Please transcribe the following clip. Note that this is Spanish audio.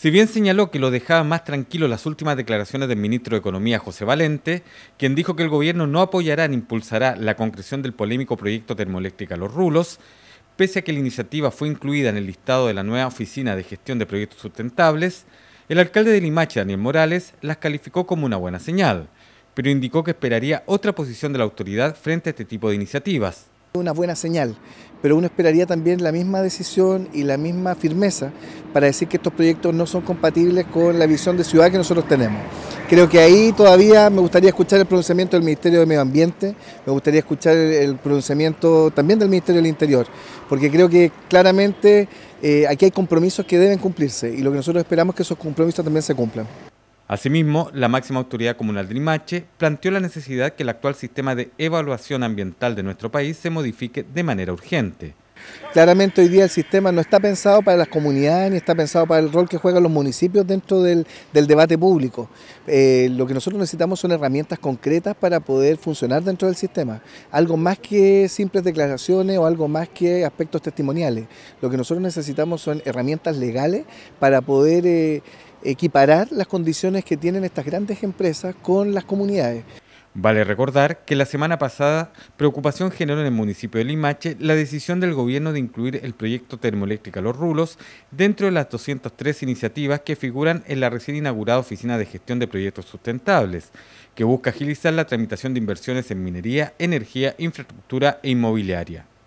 Si bien señaló que lo dejaba más tranquilo las últimas declaraciones del ministro de Economía José Valente, quien dijo que el gobierno no apoyará ni impulsará la concreción del polémico proyecto termoeléctrica Los Rulos, pese a que la iniciativa fue incluida en el listado de la nueva Oficina de Gestión de Proyectos Sustentables, el alcalde de Limache, Daniel Morales, las calificó como una buena señal, pero indicó que esperaría otra posición de la autoridad frente a este tipo de iniciativas. Una buena señal, pero uno esperaría también la misma decisión y la misma firmeza para decir que estos proyectos no son compatibles con la visión de ciudad que nosotros tenemos. Creo que ahí todavía me gustaría escuchar el pronunciamiento del Ministerio de Medio Ambiente, me gustaría escuchar el pronunciamiento también del Ministerio del Interior, porque creo que claramente eh, aquí hay compromisos que deben cumplirse y lo que nosotros esperamos es que esos compromisos también se cumplan. Asimismo, la máxima autoridad comunal de Limache planteó la necesidad que el actual sistema de evaluación ambiental de nuestro país se modifique de manera urgente. Claramente hoy día el sistema no está pensado para las comunidades ni está pensado para el rol que juegan los municipios dentro del, debate público. Eh, lo que nosotros necesitamos son herramientas concretas para poder funcionar dentro del sistema. Algo más que simples declaraciones o algo más que aspectos testimoniales. Lo que nosotros necesitamos son herramientas legales para poder... Eh, equiparar las condiciones que tienen estas grandes empresas con las comunidades. Vale recordar que la semana pasada preocupación generó en el municipio de Limache la decisión del gobierno de incluir el proyecto termoeléctrica Los Rulos dentro de las 203 iniciativas que figuran en la recién inaugurada Oficina de Gestión de Proyectos Sustentables, que busca agilizar la tramitación de inversiones en minería, energía, infraestructura e inmobiliaria.